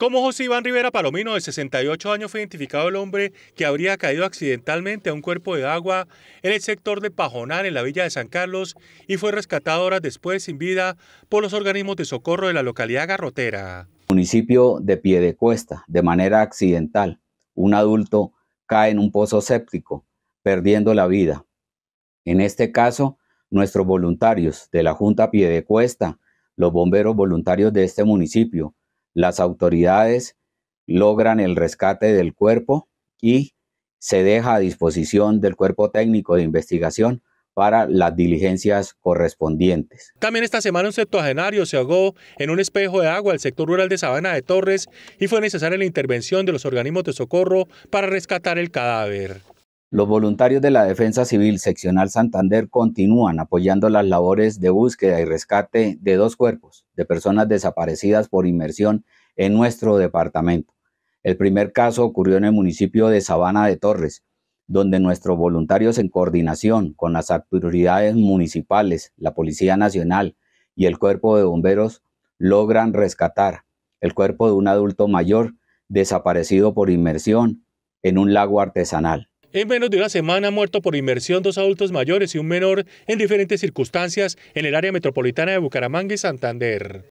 Como José Iván Rivera Palomino, de 68 años, fue identificado el hombre que habría caído accidentalmente a un cuerpo de agua en el sector de Pajonal, en la villa de San Carlos, y fue rescatado horas después sin vida por los organismos de socorro de la localidad garrotera. Municipio de Piedecuesta, de manera accidental, un adulto cae en un pozo séptico, perdiendo la vida. En este caso, nuestros voluntarios de la Junta Piedecuesta, los bomberos voluntarios de este municipio, las autoridades logran el rescate del cuerpo y se deja a disposición del cuerpo técnico de investigación para las diligencias correspondientes. También esta semana un septuagenario se ahogó en un espejo de agua al sector rural de Sabana de Torres y fue necesaria la intervención de los organismos de socorro para rescatar el cadáver. Los voluntarios de la Defensa Civil Seccional Santander continúan apoyando las labores de búsqueda y rescate de dos cuerpos de personas desaparecidas por inmersión en nuestro departamento. El primer caso ocurrió en el municipio de Sabana de Torres, donde nuestros voluntarios en coordinación con las autoridades municipales, la Policía Nacional y el Cuerpo de Bomberos logran rescatar el cuerpo de un adulto mayor desaparecido por inmersión en un lago artesanal. En menos de una semana muerto por inmersión dos adultos mayores y un menor en diferentes circunstancias en el área metropolitana de Bucaramanga y Santander.